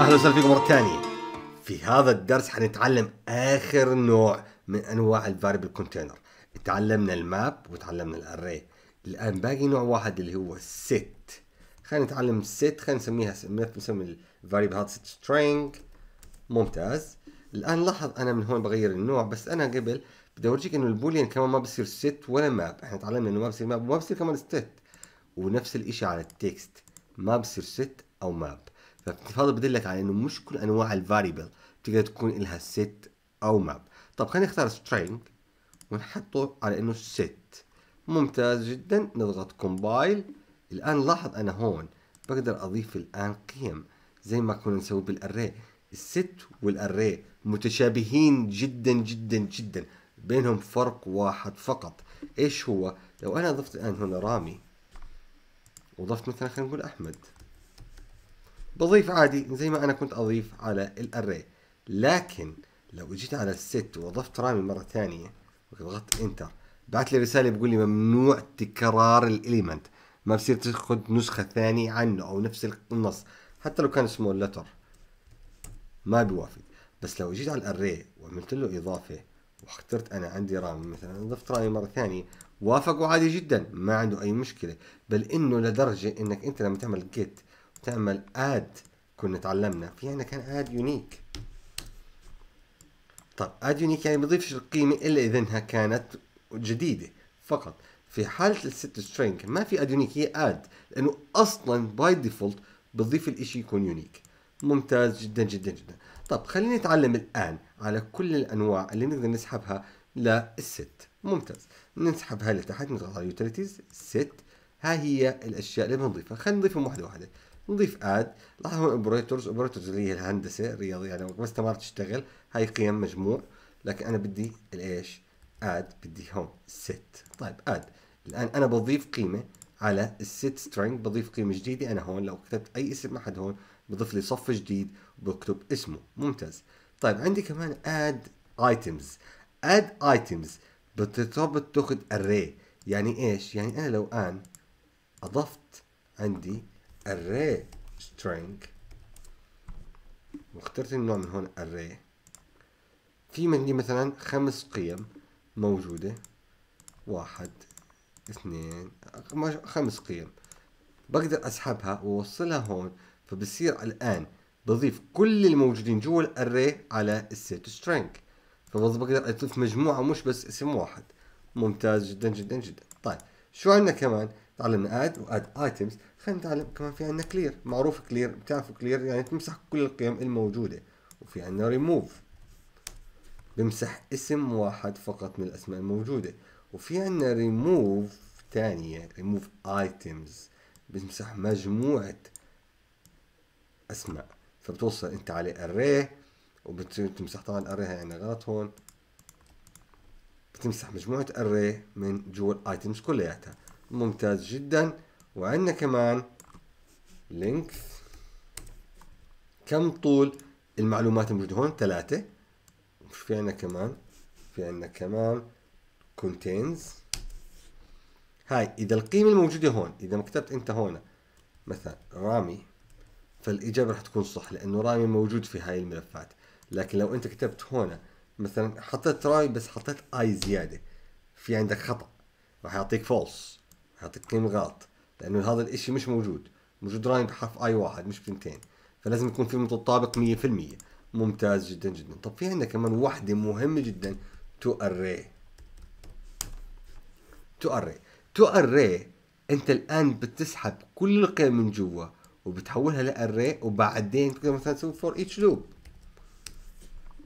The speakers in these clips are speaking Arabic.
اهلا وسهلا فيكم مره ثانيه في هذا الدرس حنتعلم اخر نوع من انواع الفاريبل كونتينر تعلمنا الماب وتعلمنا الاري الان باقي نوع واحد اللي هو سيت خلينا نتعلم ست خلينا نسميها نسمي الفاريبل هذا سترينج ممتاز الان لاحظ انا من هون بغير النوع بس انا قبل بدي اورجيك انه البولين كمان ما بصير ست ولا ماب احنا تعلمنا انه ما بصير ماب وما بصير كمان ست ونفس الاشي على التكست ما بصير ست او ماب فالاحتفاظ بدلك على انه مش كل انواع الفاريبل تقدر تكون لها ست او ماب طب خلينا نختار string ونحطه على انه ست ممتاز جدا نضغط كومبايل الان لاحظ انا هون بقدر اضيف الان قيم زي ما كنا نسوي بالاري الست والاري متشابهين جدا جدا جدا بينهم فرق واحد فقط ايش هو لو انا ضفت الان هنا رامي وضفت مثلا خلينا نقول احمد بضيف عادي زي ما انا كنت اضيف على الاري لكن لو اجيت على الست وضفت رامي مره ثانيه وضغطت انتر بعت لي رساله بيقول لي ممنوع تكرار الاليمنت ما بصير تاخذ نسخه ثانيه عنه او نفس النص حتى لو كان اسمه لتر ما بيوافق بس لو جيت على الاري وعملت له اضافه واخترت انا عندي رامي مثلا ضفت رامي مره ثانيه وافقوا عادي جدا ما عنده اي مشكله بل انه لدرجه انك انت لما تعمل جيت تعمل اد كنا تعلمنا في عندنا كان اد يونيك طب اد يونيك يعني بيضيفش القيمه الا اذا انها كانت جديده فقط في حاله الست سترينج ما في اد يونيك هي اد لانه اصلا باي ديفولت بضيف الاشي يكون يونيك ممتاز جدا جدا جدا طب خلينا نتعلم الان على كل الانواع اللي بنقدر نسحبها للست ممتاز نسحبها لتحت نضغط على يوتيليتيز ست ها هي الاشياء اللي بنضيفها خلينا نضيفهم واحده واحده نضيف اد لاحظ هون اوبريتورز اوبريتورز اللي هي الهندسه الرياضيه يعني بس ما تشتغل هاي قيم مجموع لكن انا بدي الايش اد بدي هون ست طيب اد الان انا بضيف قيمه على الست سترينج بضيف قيمه جديده انا هون لو كتبت اي اسم احد هون بضيف لي صف جديد وبكتب اسمه ممتاز طيب عندي كمان اد ايتمز اد ايتمز بترتبط تاخذ اري يعني ايش يعني انا لو الان اضفت عندي array string واخترت النوع من هون array في عندي مثلا خمس قيم موجودة واحد اثنين خمس قيم بقدر اسحبها ووصلها هون فبصير الان بضيف كل الموجودين جوا الاري على السيت سترينج فبقدر اضيف مجموعه مش بس اسم واحد ممتاز جدا جدا جدا طيب شو عندنا كمان تعلمنا اد واد ايتمز خلينا نتعلم كمان في عندنا كلير معروف كلير بتعرفوا كلير يعني تمسح كل القيم الموجوده وفي عندنا ريموف بمسح اسم واحد فقط من الاسماء الموجوده وفي عندنا ريموف ثانيه ريموف ايتمز بمسح مجموعه اسماء فبتوصل انت على وبتصير وبتمسح طبعا الاريه يعني غلط هون بتمسح مجموعه اري من جوا الايتمز كلياتها ممتاز جدا وعندنا كمان لينك كم طول المعلومات الموجوده هون ثلاثه وش في عندنا كمان في عندنا كمان كونتينز هاي اذا القيمه الموجوده هون اذا ما كتبت انت هون مثلا رامي فالاجابه راح تكون صح لانه رامي موجود في هاي الملفات لكن لو انت كتبت هون مثلا حطيت رامي بس حطيت اي زياده في عندك خطا راح يعطيك فولس كلمة غلط لانه هذا الاشي مش موجود موجود راين بحرف اي واحد مش بثنتين فلازم يكون في متطابق 100% ممتاز جدا جدا طب في عندنا كمان وحده مهمه جدا تو اري تو اري تو اري انت الان بتسحب كل القيم من جوا وبتحولها لاري وبعدين تقدر مثلا تسوي فور ايتش لوب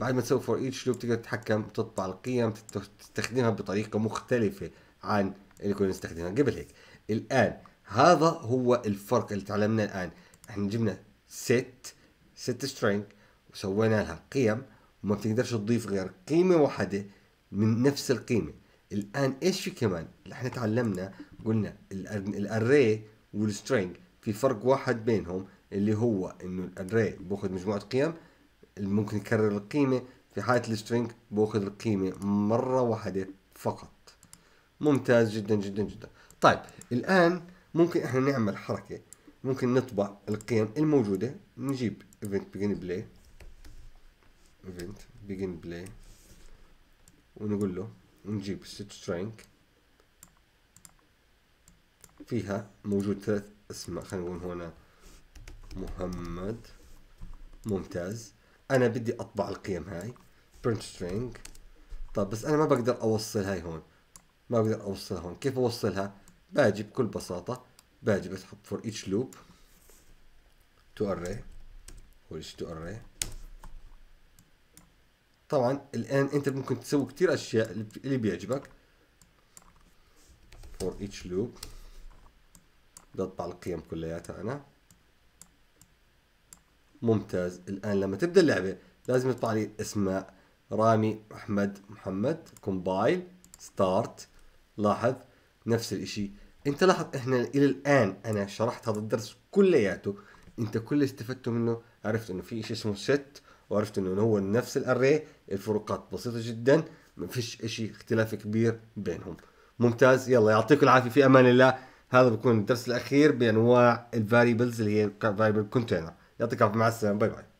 بعد ما تسوي فور ايتش لوب تقدر تتحكم تطبع القيم تستخدمها بطريقه مختلفه عن اللي كنا نستخدمها قبل هيك الان هذا هو الفرق اللي تعلمناه الان احنا جبنا ست ست سترينج وسوينا لها قيم وما بتقدرش تضيف غير قيمه واحده من نفس القيمه الان ايش في كمان اللي احنا تعلمنا قلنا الاري والسترينج في فرق واحد بينهم اللي هو انه الاري باخذ مجموعه قيم اللي ممكن يكرر القيمه في حاله السترينج باخذ القيمه مره واحده فقط ممتاز جدا جدا جدا طيب الان ممكن احنا نعمل حركه ممكن نطبع القيم الموجوده نجيب ايفنت بيجن بلاي ايفنت بيجن بلاي ونقول له نجيب ست سترينج فيها موجود ثلاث اسماء خلينا نقول هنا محمد ممتاز انا بدي اطبع القيم هاي برنت سترينج طب بس انا ما بقدر اوصل هاي هون ما بقدر اوصلها هون كيف اوصلها باجي بكل بساطه باجي بسحب فور each لوب تو array for each to array طبعا الان انت ممكن تسوي كثير اشياء اللي بيعجبك for each loop بطبع القيم كلياتها انا ممتاز الان لما تبدا اللعبه لازم يطلع لي اسماء رامي احمد محمد كومبايل ستارت لاحظ نفس الإشي أنت لاحظ إحنا إلى الآن أنا شرحت هذا الدرس كلياته أنت كل اللي استفدته منه عرفت إنه في إشي اسمه ست وعرفت إنه هو نفس الأري الفروقات بسيطة جدا ما فيش إشي اختلاف كبير بينهم ممتاز يلا يعطيكم العافية في أمان الله هذا بيكون الدرس الأخير بأنواع الفاريبلز اللي هي الفاريبل كونتينر يعطيك العافية مع السلامة باي باي